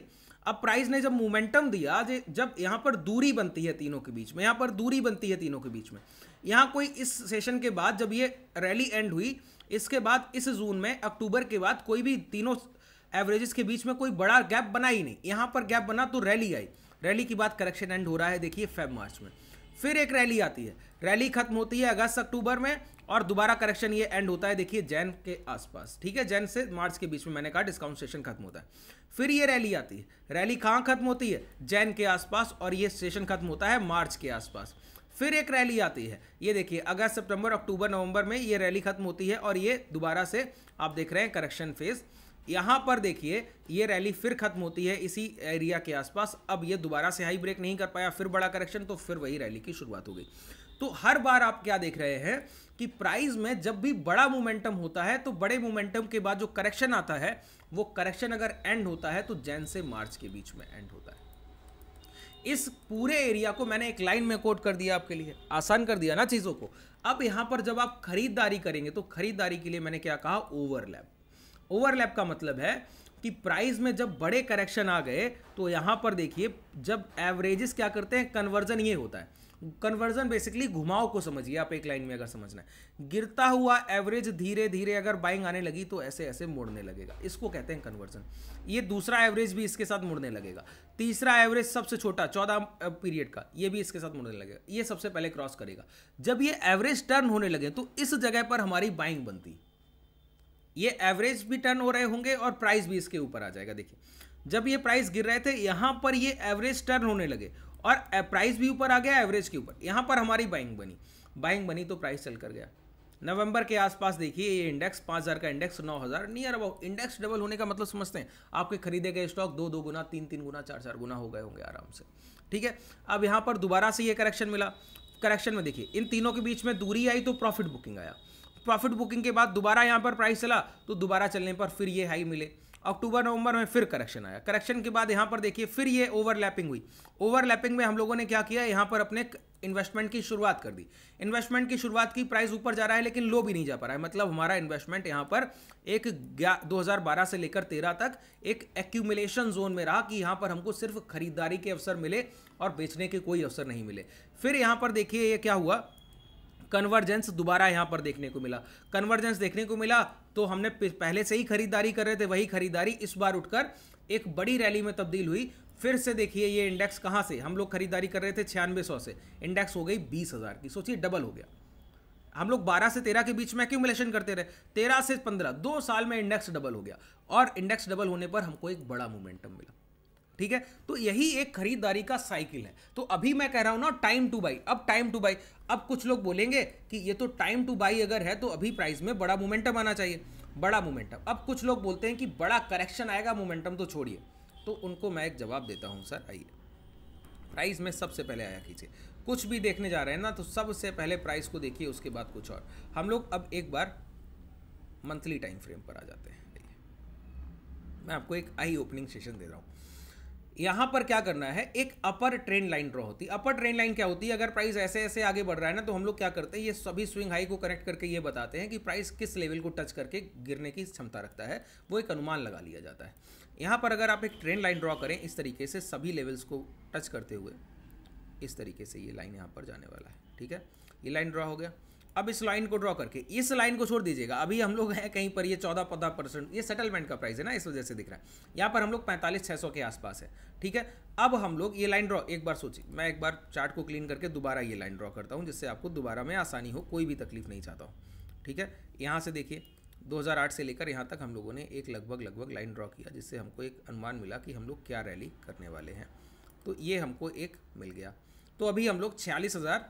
अब प्राइस ने जब मोमेंटम दिया जब यहाँ पर दूरी बनती है तीनों के बीच में यहाँ पर दूरी बनती है तीनों के बीच में यहाँ कोई इस सेशन के बाद जब ये रैली एंड हुई इसके बाद इस जून में अक्टूबर के बाद कोई भी तीनों एवरेजेस के बीच में कोई बड़ा गैप बना ही नहीं यहाँ पर गैप बना तो रैली आई रैली की बात करेक्शन एंड हो रहा है देखिए फेब मार्च में फिर एक रैली आती है रैली खत्म होती है अगस्त अक्टूबर में और दोबारा करेक्शन ये एंड होता है देखिए जैन के आसपास ठीक है जैन से मार्च के बीच में मैंने कहा डिस्काउंट सेशन खत्म होता है फिर ये रैली आती है रैली कहाँ खत्म होती है जैन के आसपास और ये सेशन खत्म होता है मार्च के आसपास फिर एक रैली आती है ये देखिए अगस्त सितंबर अक्टूबर नवंबर में ये रैली खत्म होती है और ये दोबारा से आप देख रहे हैं करेक्शन फेज़ यहाँ पर देखिए ये रैली फिर खत्म होती है इसी एरिया के आसपास अब ये दोबारा से हाई ब्रेक नहीं कर पाया फिर बड़ा करेक्शन तो फिर वही रैली की शुरुआत हो गई तो हर बार आप क्या देख रहे हैं कि प्राइस में जब भी बड़ा मोमेंटम होता है तो बड़े मोमेंटम के बाद जो करेक्शन आता है वो करेक्शन अगर एंड होता है तो जैन से मार्च के बीच में एंड होता है इस पूरे एरिया को मैंने एक लाइन में कोट कर दिया आपके लिए आसान कर दिया ना चीज़ों को अब यहां पर जब आप खरीदारी करेंगे तो खरीदारी के लिए मैंने क्या कहा ओवरलैप ओवरलैप का मतलब है कि प्राइस में जब बड़े करेक्शन आ गए तो यहाँ पर देखिए जब एवरेजेस क्या करते हैं कन्वर्जन ये होता है कन्वर्जन बेसिकली घुमाव को समझिए आप एक लाइन में अगर समझना है गिरता हुआ एवरेज धीरे धीरे अगर बाइंग आने लगी तो ऐसे ऐसे मुड़ने लगेगा इसको कहते हैं कन्वर्जन ये दूसरा एवरेज भी इसके साथ मुड़ने लगेगा तीसरा एवरेज सबसे छोटा चौदह पीरियड का ये भी इसके साथ मुड़ने लगेगा ये सबसे पहले क्रॉस करेगा जब ये एवरेज टर्न होने लगे तो इस जगह पर हमारी बाइंग बनती है ये एवरेज भी टर्न हो रहे होंगे और प्राइस भी इसके ऊपर आ जाएगा देखिए जब ये प्राइस गिर रहे थे यहाँ पर ये एवरेज टर्न होने लगे और प्राइस भी ऊपर आ गया एवरेज के ऊपर यहाँ पर हमारी बाइंग बनी बाइंग बनी तो प्राइस चल कर गया नवंबर के आसपास देखिए ये इंडेक्स पाँच हज़ार का इंडेक्स नौ हज़ार नियर अबाउट इंडेक्स डबल होने का मतलब समझते हैं आपके खरीदे गए स्टॉक दो दो गुना तीन तीन गुना चार चार गुना हो गए होंगे आराम से ठीक है अब यहाँ पर दोबारा से ये करेक्शन मिला करेक्शन में देखिए इन तीनों के बीच में दूरी आई तो प्रॉफिट बुकिंग आया प्रॉफिट बुकिंग के बाद दोबारा यहाँ पर प्राइस चला तो दोबारा चलने पर फिर ये हाई मिले अक्टूबर नवंबर में फिर करेक्शन आया करेक्शन के बाद यहाँ पर देखिए फिर ये ओवरलैपिंग हुई ओवरलैपिंग में हम लोगों ने क्या किया यहाँ पर अपने इन्वेस्टमेंट की शुरुआत कर दी इन्वेस्टमेंट की शुरुआत की प्राइस ऊपर जा रहा है लेकिन लो भी नहीं जा पा रहा है मतलब हमारा इन्वेस्टमेंट यहाँ पर एक दो से लेकर तेरह तक एक एक्यूमिलेशन जोन में रहा कि यहाँ पर हमको सिर्फ खरीदारी के अवसर मिले और बेचने के कोई अवसर नहीं मिले फिर यहाँ पर देखिए ये क्या हुआ कन्वर्जेंस दोबारा यहाँ पर देखने को मिला कन्वर्जेंस देखने को मिला तो हमने पहले से ही खरीदारी कर रहे थे वही खरीदारी इस बार उठकर एक बड़ी रैली में तब्दील हुई फिर से देखिए ये इंडेक्स कहाँ से हम लोग खरीदारी कर रहे थे छियानवे सौ से इंडेक्स हो गई बीस हज़ार की सोचिए डबल हो गया हम लोग 12 से 13 के बीच में एक्यूमुलेशन करते रहे 13 से 15 दो साल में इंडेक्स डबल हो गया और इंडेक्स डबल होने पर हमको एक बड़ा मोमेंटम मिला ठीक है तो यही एक खरीदारी का साइकिल है तो अभी मैं कह रहा हूं ना टाइम टू बाई अब टाइम टू बाई अब कुछ लोग बोलेंगे कि ये तो टाइम टू बाई अगर है तो अभी प्राइस में बड़ा मोमेंटम आना चाहिए बड़ा मोमेंटम अब कुछ लोग बोलते हैं कि बड़ा करेक्शन आएगा मोमेंटम तो छोड़िए तो उनको मैं एक जवाब देता हूं सर आइए प्राइस में सबसे पहले आया कीजिए कुछ भी देखने जा रहे हैं ना तो सबसे पहले प्राइस को देखिए उसके बाद कुछ और हम लोग अब एक बार मंथली टाइम फ्रेम पर आ जाते हैं मैं आपको एक आई ओपनिंग सेशन दे रहा हूँ यहां पर क्या करना है एक अपर ट्रेंड लाइन ड्रॉ होती है अपर ट्रेंड लाइन क्या होती है अगर प्राइस ऐसे ऐसे आगे बढ़ रहा है ना तो हम लोग क्या करते हैं ये सभी स्विंग हाई को कनेक्ट करके ये बताते हैं कि प्राइस किस लेवल को टच करके गिरने की क्षमता रखता है वो एक अनुमान लगा लिया जाता है यहाँ पर अगर आप एक ट्रेंड लाइन ड्रॉ करें इस तरीके से सभी लेवल्स को टच करते हुए इस तरीके से ये लाइन यहाँ पर जाने वाला है ठीक है ये लाइन ड्रॉ हो गया अब इस लाइन को ड्रॉ करके इस लाइन को छोड़ दीजिएगा अभी हम लोग हैं कहीं पर ये चौदह पंद्रह परसेंट ये सेटलमेंट का प्राइस है ना इस वजह से दिख रहा है यहाँ पर हम लोग पैंतालीस छः सौ के आसपास है ठीक है अब हम लोग ये लाइन ड्रॉ एक बार सोचिए मैं एक बार चार्ट को क्लीन करके दोबारा ये लाइन ड्रॉ करता हूँ जिससे आपको दोबारा में आसानी हो कोई भी तकलीफ नहीं चाहता हूँ ठीक है यहाँ से देखिए 2008 से लेकर यहाँ तक हम लोगों ने एक लगभग लगभग लाइन ड्रॉ किया जिससे हमको एक अनुमान मिला कि हम लोग क्या रैली करने वाले हैं तो ये हमको एक मिल गया तो अभी हम लोग छियालीस हज़ार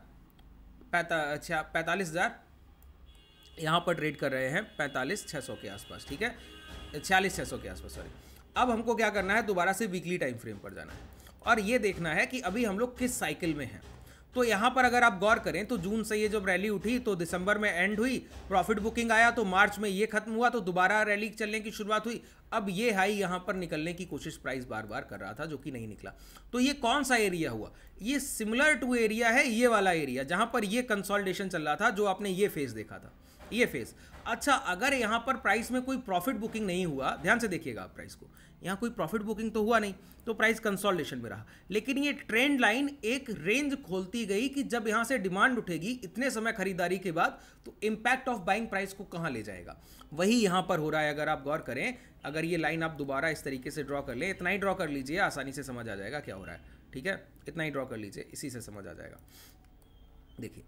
अच्छा, पैंतालीस हज़ार यहाँ पर ट्रेड कर रहे हैं पैंतालीस छः सौ के आसपास ठीक है छियालीस छः सौ के आसपास सॉरी अब हमको क्या करना है दोबारा से वीकली टाइम फ्रेम पर जाना है और ये देखना है कि अभी हम लोग किस साइकिल में हैं तो यहाँ पर अगर आप गौर करें तो जून से ये जब रैली उठी तो दिसंबर में एंड हुई प्रॉफिट बुकिंग आया तो मार्च में ये खत्म हुआ तो दोबारा रैली चलने की शुरुआत हुई अब ये हाई यहाँ पर निकलने की कोशिश प्राइस बार बार कर रहा था जो कि नहीं निकला तो ये कौन सा एरिया हुआ ये सिमिलर टू एरिया है ये वाला एरिया जहाँ पर ये कंसोल्टेशन चल रहा था जो आपने ये फेज देखा था ये e फेस अच्छा अगर यहाँ पर प्राइस में कोई प्रॉफिट बुकिंग नहीं हुआ ध्यान से देखिएगा आप प्राइस को यहाँ कोई प्रॉफिट बुकिंग तो हुआ नहीं तो प्राइस कंसोलिडेशन में रहा लेकिन ये ट्रेंड लाइन एक रेंज खोलती गई कि जब यहाँ से डिमांड उठेगी इतने समय खरीदारी के बाद तो इम्पैक्ट ऑफ बाइंग प्राइस को कहाँ ले जाएगा वही यहाँ पर हो रहा है अगर आप गौर करें अगर ये लाइन आप दोबारा इस तरीके से ड्रॉ कर लें इतना ही ड्रॉ कर लीजिए आसानी से समझ आ जाएगा क्या हो रहा है ठीक है इतना ही ड्रॉ कर लीजिए इसी से समझ आ जाएगा देखिए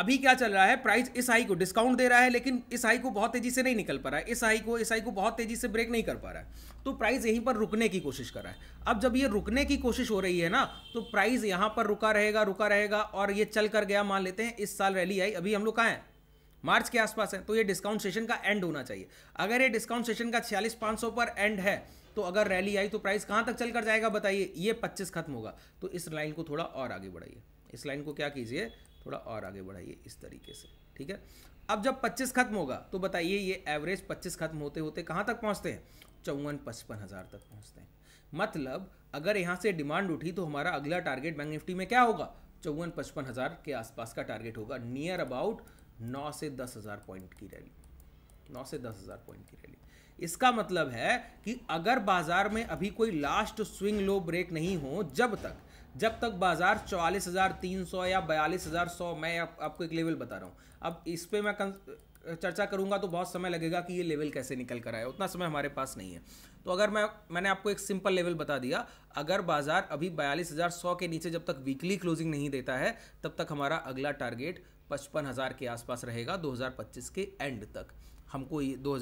अभी क्या चल रहा है प्राइस इस हाई को डिस्काउंट दे रहा है लेकिन इस हाई को बहुत तेजी से नहीं निकल पा रहा है इस हाई को इस हाई को बहुत तेजी से ब्रेक नहीं कर पा रहा है तो प्राइस यहीं पर रुकने की कोशिश कर रहा है अब जब ये रुकने की कोशिश हो रही है ना तो प्राइस यहां पर रुका रहेगा रुका रहेगा और ये चल कर गया मान लेते हैं इस साल रैली आई अभी हम लोग कहाँ हैं मार्च के आसपास है तो ये डिस्काउंट सेशन का एंड होना चाहिए अगर ये डिस्काउंट सेशन का छियालीस पाँच पर एंड है तो अगर रैली आई तो प्राइस कहाँ तक चल कर जाएगा बताइए ये पच्चीस खत्म होगा तो इस लाइन को थोड़ा और आगे बढ़ाइए इस लाइन को क्या कीजिए थोड़ा और आगे बढ़ाइए इस तरीके से ठीक है अब जब 25 खत्म होगा तो बताइए ये एवरेज 25 खत्म होते होते कहाँ तक पहुँचते हैं चौवन पचपन हज़ार तक पहुँचते हैं मतलब अगर यहाँ से डिमांड उठी तो हमारा अगला टारगेट बैंक निफ्टी में क्या होगा चौवन पचपन हज़ार के आसपास का टारगेट होगा नियर अबाउट नौ से दस हज़ार पॉइंट की रैली नौ से दस हज़ार पॉइंट की रैली इसका मतलब है कि अगर बाजार में अभी कोई लास्ट स्विंग लो ब्रेक नहीं हो जब तक जब तक बाजार चौवालीस हज़ार तीन सौ या बयालीस हज़ार सौ मैं आप, आपको एक लेवल बता रहा हूँ अब इस पर मैं चर्चा करूँगा तो बहुत समय लगेगा कि ये लेवल कैसे निकल कर आए उतना समय हमारे पास नहीं है तो अगर मैं मैंने आपको एक सिंपल लेवल बता दिया अगर बाजार अभी बयालीस हज़ार सौ के नीचे जब तक वीकली क्लोजिंग नहीं देता है तब तक हमारा अगला टारगेट पचपन हज़ार के आसपास रहेगा 2025 के एंड तक हमको ये दो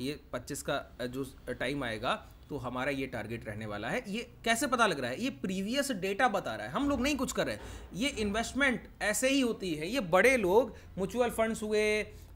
ये पच्चीस का जो टाइम आएगा तो हमारा ये टारगेट रहने वाला है ये कैसे पता लग रहा है ये प्रीवियस डेटा बता रहा है हम लोग नहीं कुछ कर रहे हैं ये इन्वेस्टमेंट ऐसे ही होती है ये बड़े लोग म्यूचुअल फंड्स हुए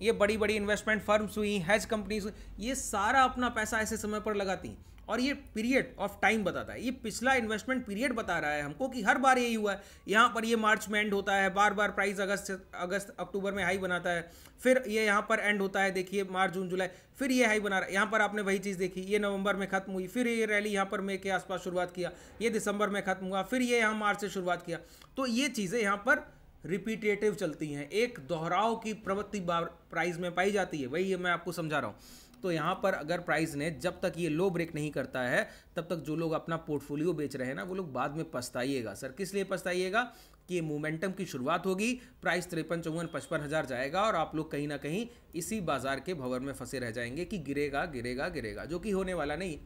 ये बड़ी बड़ी इन्वेस्टमेंट फर्म्स हुई हैज कंपनीज हुई ये सारा अपना पैसा ऐसे समय पर लगाती हैं और ये पीरियड ऑफ टाइम बताता है ये पिछला इन्वेस्टमेंट पीरियड बता रहा है हमको कि हर बार यही हुआ है यहाँ पर ये मार्च में एंड होता है बार बार प्राइस अगस्त अगस्त अक्टूबर में हाई बनाता है फिर ये यहाँ पर एंड होता है देखिए मार्च जून जुलाई फिर ये हाई बना रहा है यहाँ पर आपने वही चीज़ देखी ये नवंबर में खत्म हुई फिर ये रैली यहाँ पर मई के आसपास शुरुआत किया ये दिसंबर में खत्म हुआ फिर ये यहाँ मार्च से शुरुआत किया तो ये चीज़ें यहाँ पर रिपीटेटिव चलती हैं एक दोहराव की प्रवृत्ति प्राइस में पाई जाती है वही मैं आपको समझा रहा हूँ तो यहाँ पर अगर प्राइस ने जब तक ये लो ब्रेक नहीं करता है तब तक जो लोग अपना पोर्टफोलियो बेच रहे हैं ना वो लोग बाद में पछताइएगा सर किस लिए पछताइएगा कि मोमेंटम की शुरुआत होगी प्राइस तिरपन चौवन पचपन हज़ार जाएगा और आप लोग कहीं ना कहीं इसी बाजार के भंवर में फंसे रह जाएंगे कि गिरेगा गिरेगा गिरेगा जो कि होने वाला नहीं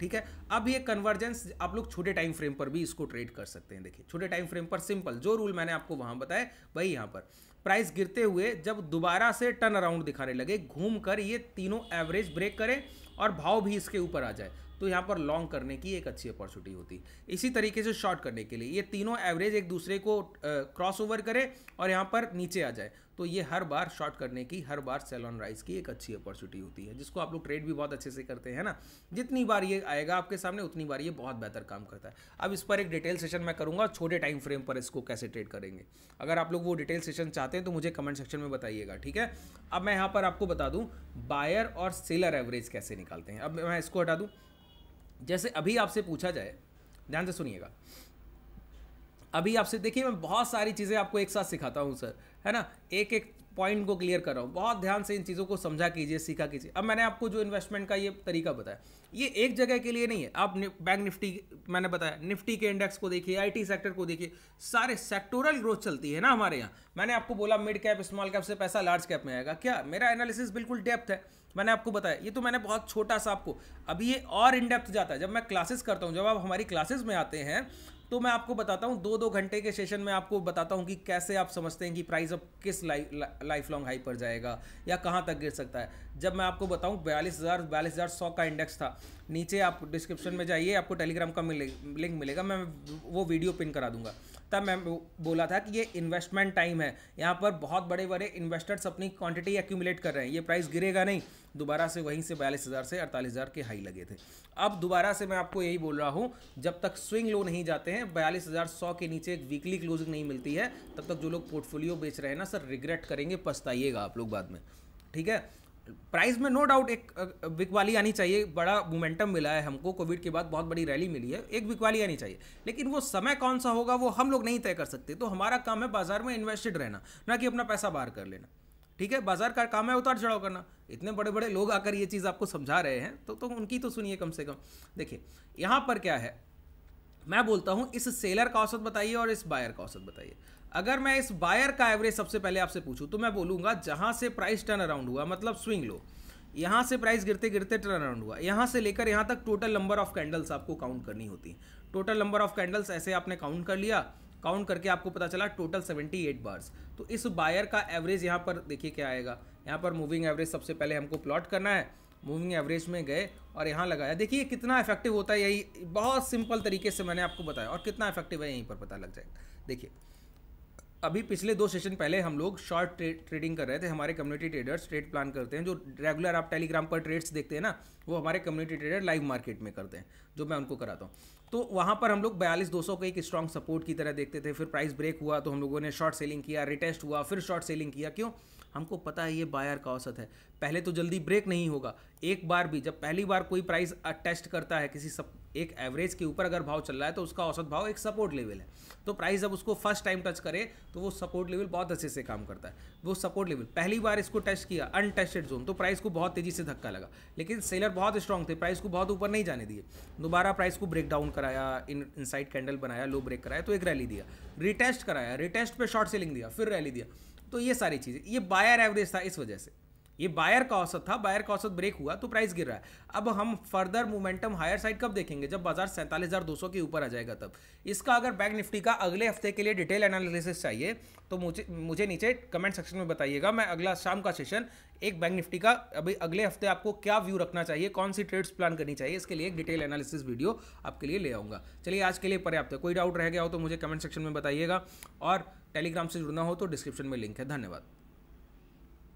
ठीक है अब ये कन्वर्जेंस आप लोग छोटे टाइम फ्रेम पर भी इसको ट्रेड कर सकते हैं देखिए छोटे टाइम फ्रेम पर सिंपल जो रूल मैंने आपको वहां बताया वही यहाँ पर प्राइस गिरते हुए जब दोबारा से टर्न अराउंड दिखाने लगे घूम कर ये तीनों एवरेज ब्रेक करें और भाव भी इसके ऊपर आ जाए तो यहाँ पर लॉन्ग करने की एक अच्छी अपॉर्चुनिटी होती इसी तरीके से शॉर्ट करने के लिए ये तीनों एवरेज एक दूसरे को क्रॉस ओवर करे और यहाँ पर नीचे आ जाए तो ये हर बार शॉर्ट करने की हर बार सेल ऑन राइज की एक अच्छी अपॉर्चुनिटी होती है जिसको आप लोग ट्रेड भी बहुत अच्छे से करते हैं ना जितनी बार ये आएगा आपके सामने उतनी बार ये बहुत बेहतर काम करता है अब इस पर एक डिटेल सेशन मैं करूँगा छोटे टाइम फ्रेम पर इसको कैसे ट्रेड करेंगे अगर आप लोग वो डिटेल सेशन चाहते हैं तो मुझे कमेंट सेक्शन में बताइएगा ठीक है अब मैं यहाँ पर आपको बता दूँ बायर और सेलर एवरेज कैसे निकालते हैं अब मैं इसको हटा दूँ जैसे अभी आपसे पूछा जाए ध्यान से सुनिएगा अभी आपसे देखिए मैं बहुत सारी चीज़ें आपको एक साथ सिखाता हूँ सर है ना एक एक पॉइंट को क्लियर कर रहा हूँ बहुत ध्यान से इन चीज़ों को समझा कीजिए सीखा कीजिए अब मैंने आपको जो इन्वेस्टमेंट का ये तरीका बताया ये एक जगह के लिए नहीं है आप बैंक निफ्टी मैंने बताया निफ्टी के इंडेक्स को देखिए आईटी सेक्टर को देखिए सारे सेक्टोरल ग्रोथ चलती है ना हमारे यहाँ मैंने आपको बोला मिड कैप स्मॉल कैप से पैसा लार्ज कैप में आएगा क्या मेरा एनालिसिस बिल्कुल डेप्थ है मैंने आपको बताया ये तो मैंने बहुत छोटा सा आपको अभी ये और इनडेप्थ जाता है जब मैं क्लासेस करता हूँ जब आप हमारी क्लासेस में आते हैं तो मैं आपको बताता हूँ दो दो घंटे के सेशन में आपको बताता हूँ कि कैसे आप समझते हैं कि प्राइस अब किस लाइफ ला, लाइफ लॉन्ग हाई पर जाएगा या कहाँ तक गिर सकता है जब मैं आपको बताऊँ बयालीस हज़ार बयालीस हज़ार सौ का इंडेक्स था नीचे आप डिस्क्रिप्शन में जाइए आपको टेलीग्राम का मिले लिंक मिलेगा मैं वो वीडियो पिन करा दूंगा तब मैं बोला था कि ये इन्वेस्टमेंट टाइम है यहाँ पर बहुत बड़े बड़े इन्वेस्टर्स अपनी क्वांटिटी एक्यूमुलेट कर रहे हैं ये प्राइस गिरेगा नहीं दोबारा से वहीं से बयालीस हज़ार से अड़तालीस हज़ार के हाई लगे थे अब दोबारा से मैं आपको यही बोल रहा हूँ जब तक स्विंग लो नहीं जाते हैं बयालीस हज़ार सौ के नीचे एक वीकली क्लोजिंग नहीं मिलती है तब तक जो लोग पोर्टफोलियो बेच रहे हैं ना सर रिग्रेट करेंगे पछताइएगा आप लोग बाद में ठीक है प्राइस में नो डाउट एक बिकवाली आनी चाहिए बड़ा मोमेंटम मिला है हमको कोविड के बाद बहुत बड़ी रैली मिली है एक बिकवाली आनी चाहिए लेकिन वो समय कौन सा होगा वो हम लोग नहीं तय कर सकते तो हमारा काम है बाजार में इन्वेस्टेड रहना ना कि अपना पैसा बाहर कर लेना ठीक है बाजार का काम है उतार चढ़ाव करना इतने बड़े बड़े लोग आकर ये चीज़ आपको समझा रहे हैं तो, तो उनकी तो सुनिए कम से कम देखिए यहाँ पर क्या है मैं बोलता हूँ इस सेलर का औसत बताइए और इस बायर का औसत बताइए अगर मैं इस बायर का एवरेज सबसे पहले आपसे पूछूं तो मैं बोलूंगा जहां से प्राइस टर्न अराउंड हुआ मतलब स्विंग लो यहाँ से प्राइस गिरते गिरते टर्न अराउंड हुआ यहाँ से लेकर यहाँ तक टोटल नंबर ऑफ कैंडल्स आपको काउंट करनी होती है टोटल नंबर ऑफ कैंडल्स ऐसे आपने काउंट कर लिया काउंट करके आपको पता चला टोटल 78 बार्स तो इस बायर का एवरेज यहाँ पर देखिए क्या आएगा यहाँ पर मूविंग एवरेज सबसे पहले हमको प्लॉट करना है मूविंग एवरेज में गए और यहाँ लगाया देखिए कितना इफेक्टिव होता है यही बहुत सिंपल तरीके से मैंने आपको बताया और कितना इफेक्टिव है यहीं पर पता लग जाएगा देखिए अभी पिछले दो सेशन पहले हम लोग शॉर्ट ट्रेडिंग कर रहे थे हमारे कम्युनिटी ट्रेडर्स ट्रेड प्लान करते हैं जो रेगुलर आप टेलीग्राम पर ट्रेड्स देखते हैं ना वो हमारे कम्युनिटी ट्रेडर लाइव मार्केट में करते हैं जो मैं उनको कराता हूँ तो वहाँ पर हम लोग बयालीस दो सौ को एक स्ट्रॉन्ग सपोर्ट की तरह देखते थे फिर प्राइस ब्रेक हुआ तो हम लोगों ने शॉर्ट सेलिंग किया रिटेस्ट हुआ फिर शॉर्ट सेलिंग किया क्यों हमको पता है ये बायर का औसत है पहले तो जल्दी ब्रेक नहीं होगा एक बार भी जब पहली बार कोई प्राइस टेस्ट करता है किसी सब एक एवरेज के ऊपर अगर भाव चल रहा है तो उसका औसत भाव एक सपोर्ट लेवल है तो प्राइस जब उसको फर्स्ट टाइम टच करे तो वो सपोर्ट लेवल बहुत अच्छे से काम करता है वो सपोर्ट लेवल पहली बार इसको टेस्ट किया अनटेस्टेड जोन तो प्राइस को बहुत तेज़ी से धक्का लगा लेकिन सेलर बहुत स्ट्रॉन्ग थे प्राइस को बहुत ऊपर नहीं जाने दिए दोबारा प्राइस को ब्रेक डाउन कराया इन इनसाइड कैंडल बनाया लो ब्रेक कराया तो एक रैली दिया रिटेस्ट कराया रिटेस्ट पर शॉर्ट सेलिंग दिया फिर रैली दिया तो ये सारी चीज़ें ये बायर एवरेज था इस वजह से ये बायर का औसत था बायर का औसत ब्रेक हुआ तो प्राइस गिर रहा है अब हम फर्दर मोमेंटम हायर साइड कब देखेंगे जब बाजार सैंतालीस हज़ार दो सौ के ऊपर आ जाएगा तब इसका अगर बैंक निफ्टी का अगले हफ्ते के लिए डिटेल एनालिसिस चाहिए तो मुझे मुझे नीचे कमेंट सेक्शन में बताइएगा मैं अगला शाम का सेशन एक बैंक निफ्टी का अभी अगले हफ्ते आपको क्या व्यू रखना चाहिए कौन सी ट्रेड्स प्लान करनी चाहिए इसके लिए एक डिटेल एनालिसिस वीडियो आपके लिए ले आऊँगा चलिए आज के लिए पर्याप्त है कोई डाउट रह गया हो तो मुझे कमेंट सेक्शन में बताइएगा और टेलीग्राम से जुड़ना हो तो डिस्क्रिप्शन में लिंक है धन्यवाद